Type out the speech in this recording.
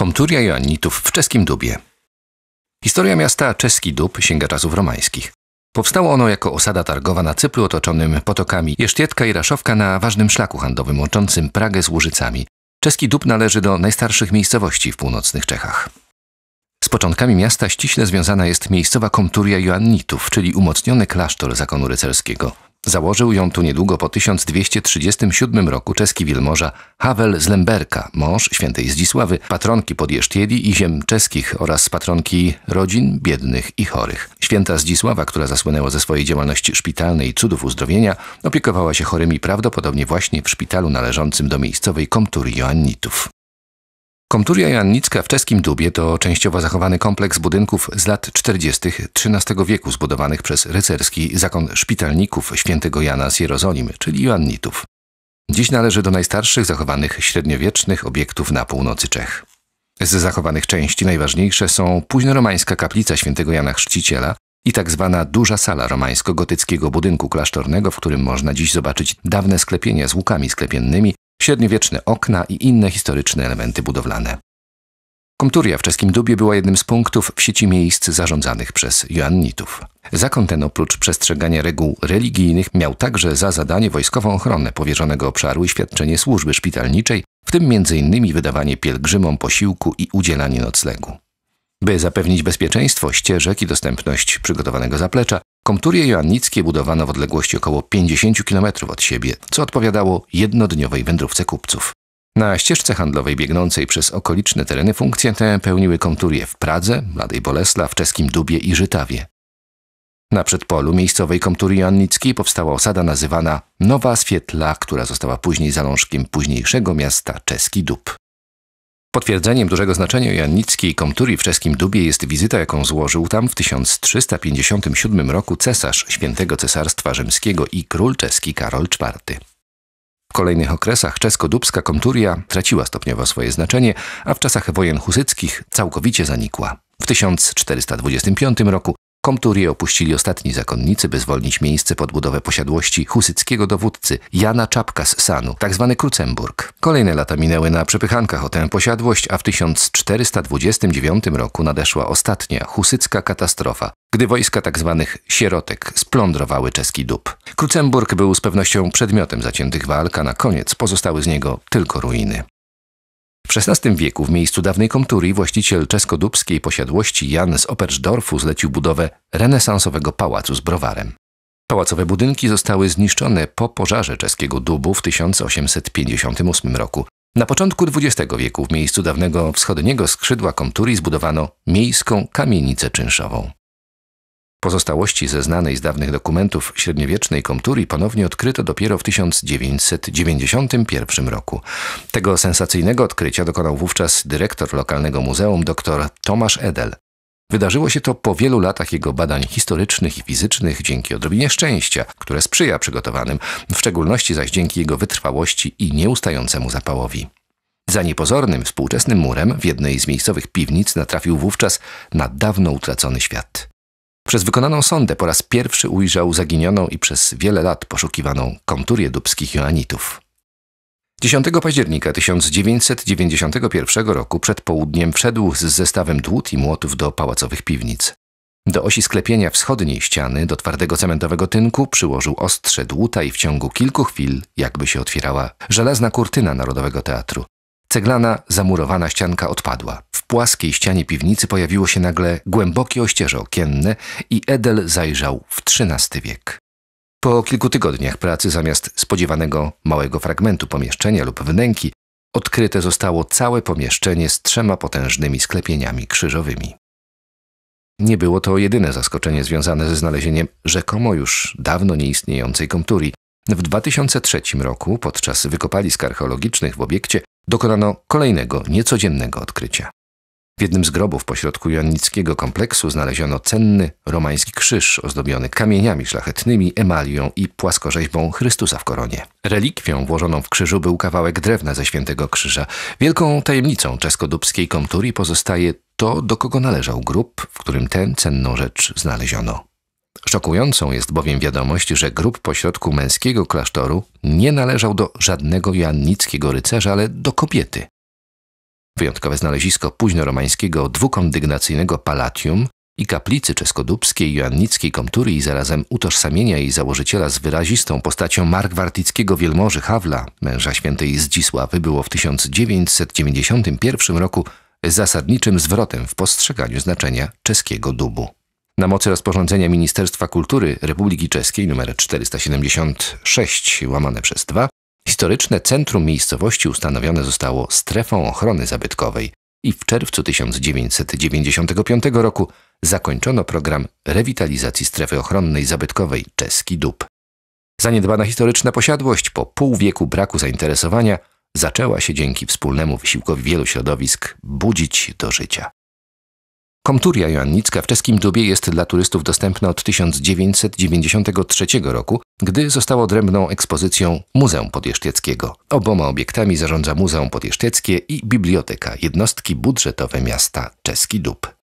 Komturia Joannitów w czeskim Dubie. Historia miasta Czeski Dub sięga czasów romańskich. Powstało ono jako osada targowa na Cypru otoczonym potokami Jesztietka i Raszowka na ważnym szlaku handlowym łączącym Pragę z Łużycami. Czeski Dub należy do najstarszych miejscowości w północnych Czechach. Z początkami miasta ściśle związana jest miejscowa komturia Joannitów, czyli umocniony klasztor zakonu rycerskiego. Założył ją tu niedługo po 1237 roku czeski wielmorza Havel z Lemberka, mąż świętej Zdzisławy, patronki podjesztieli i ziem czeskich oraz patronki rodzin biednych i chorych. Święta Zdzisława, która zasłynęła ze swojej działalności szpitalnej cudów uzdrowienia, opiekowała się chorymi prawdopodobnie właśnie w szpitalu należącym do miejscowej komtury Joannitów. Komturia Jannicka w czeskim Dubie to częściowo zachowany kompleks budynków z lat 40. XIII wieku zbudowanych przez rycerski zakon szpitalników świętego Jana z Jerozolimy, czyli Joannitów. Dziś należy do najstarszych zachowanych średniowiecznych obiektów na północy Czech. Z zachowanych części najważniejsze są późnoromańska kaplica świętego Jana Chrzciciela i tak zwana duża sala romańsko-gotyckiego budynku klasztornego, w którym można dziś zobaczyć dawne sklepienia z łukami sklepiennymi średniowieczne okna i inne historyczne elementy budowlane. Komturia w czeskim Dubie była jednym z punktów w sieci miejsc zarządzanych przez Joannitów. Zakon ten oprócz przestrzegania reguł religijnych miał także za zadanie wojskową ochronę powierzonego obszaru i świadczenie służby szpitalniczej, w tym m.in. wydawanie pielgrzymom posiłku i udzielanie noclegu. By zapewnić bezpieczeństwo ścieżek i dostępność przygotowanego zaplecza, Komturie joannickie budowano w odległości około 50 km od siebie, co odpowiadało jednodniowej wędrówce kupców. Na ścieżce handlowej biegnącej przez okoliczne tereny funkcję tę pełniły komturie w Pradze, Mladej Bolesław, czeskim Dubie i Żytawie. Na przedpolu miejscowej komturii joannickiej powstała osada nazywana Nowa Świetla, która została później zalążkiem późniejszego miasta Czeski Dub. Potwierdzeniem dużego znaczenia jannickiej komturii w czeskim Dubie jest wizyta, jaką złożył tam w 1357 roku cesarz Świętego Cesarstwa Rzymskiego i król czeski Karol IV. W kolejnych okresach czesko-dubska komturia traciła stopniowo swoje znaczenie, a w czasach wojen husyckich całkowicie zanikła. W 1425 roku Komturie opuścili ostatni zakonnicy, by zwolnić miejsce pod budowę posiadłości husyckiego dowódcy Jana Czapka z Sanu, tzw. Tak Krucemburg. Kolejne lata minęły na przepychankach o tę posiadłość, a w 1429 roku nadeszła ostatnia husycka katastrofa, gdy wojska tzw. Tak sierotek splądrowały czeski dób. Krucemburg był z pewnością przedmiotem zaciętych walk, a na koniec pozostały z niego tylko ruiny. W XVI wieku w miejscu dawnej Komturii właściciel czesko-dubskiej posiadłości Jan z Operzdorfu zlecił budowę renesansowego pałacu z browarem. Pałacowe budynki zostały zniszczone po pożarze czeskiego dubu w 1858 roku. Na początku XX wieku w miejscu dawnego wschodniego skrzydła Komturii zbudowano miejską kamienicę czynszową. Pozostałości ze znanej z dawnych dokumentów średniowiecznej komturii ponownie odkryto dopiero w 1991 roku. Tego sensacyjnego odkrycia dokonał wówczas dyrektor lokalnego muzeum dr Tomasz Edel. Wydarzyło się to po wielu latach jego badań historycznych i fizycznych dzięki odrobinie szczęścia, które sprzyja przygotowanym, w szczególności zaś dzięki jego wytrwałości i nieustającemu zapałowi. Za niepozornym współczesnym murem w jednej z miejscowych piwnic natrafił wówczas na dawno utracony świat. Przez wykonaną sondę po raz pierwszy ujrzał zaginioną i przez wiele lat poszukiwaną konturię dubskich Joanitów. 10 października 1991 roku przed południem wszedł z zestawem dłut i młotów do pałacowych piwnic. Do osi sklepienia wschodniej ściany, do twardego cementowego tynku, przyłożył ostrze dłuta i w ciągu kilku chwil, jakby się otwierała, żelazna kurtyna Narodowego Teatru. Ceglana, zamurowana ścianka odpadła płaskiej ścianie piwnicy pojawiło się nagle głębokie ościeże okienne i Edel zajrzał w XIII wiek. Po kilku tygodniach pracy zamiast spodziewanego małego fragmentu pomieszczenia lub wnęki, odkryte zostało całe pomieszczenie z trzema potężnymi sklepieniami krzyżowymi. Nie było to jedyne zaskoczenie związane ze znalezieniem rzekomo już dawno nieistniejącej kontury. W 2003 roku podczas wykopalisk archeologicznych w obiekcie dokonano kolejnego niecodziennego odkrycia. W jednym z grobów pośrodku Janickiego kompleksu znaleziono cenny romański krzyż ozdobiony kamieniami szlachetnymi, emalią i płaskorzeźbą Chrystusa w koronie. Relikwią włożoną w krzyżu był kawałek drewna ze świętego krzyża. Wielką tajemnicą czeskodubskiej dubskiej konturii pozostaje to, do kogo należał grób, w którym tę cenną rzecz znaleziono. Szokującą jest bowiem wiadomość, że grób pośrodku męskiego klasztoru nie należał do żadnego janickiego rycerza, ale do kobiety. Wyjątkowe znalezisko późnoromańskiego dwukondygnacyjnego palatium i kaplicy czesko-dubskiej joannickiej komtury i zarazem utożsamienia jej założyciela z wyrazistą postacią markwartickiego wielmoży Hawla, męża świętej Zdzisławy, było w 1991 roku zasadniczym zwrotem w postrzeganiu znaczenia czeskiego dubu. Na mocy rozporządzenia Ministerstwa Kultury Republiki Czeskiej nr 476 łamane przez 2 Historyczne centrum miejscowości ustanowione zostało strefą ochrony zabytkowej i w czerwcu 1995 roku zakończono program rewitalizacji strefy ochronnej zabytkowej Czeski Dób. Zaniedbana historyczna posiadłość po pół wieku braku zainteresowania zaczęła się dzięki wspólnemu wysiłkowi wielu środowisk budzić do życia. Komturia joannicka w czeskim Dubie jest dla turystów dostępna od 1993 roku, gdy została odrębną ekspozycją Muzeum Podjeszczeckiego. Oboma obiektami zarządza Muzeum Podjeszczeckie i Biblioteka, jednostki budżetowe miasta Czeski Dub.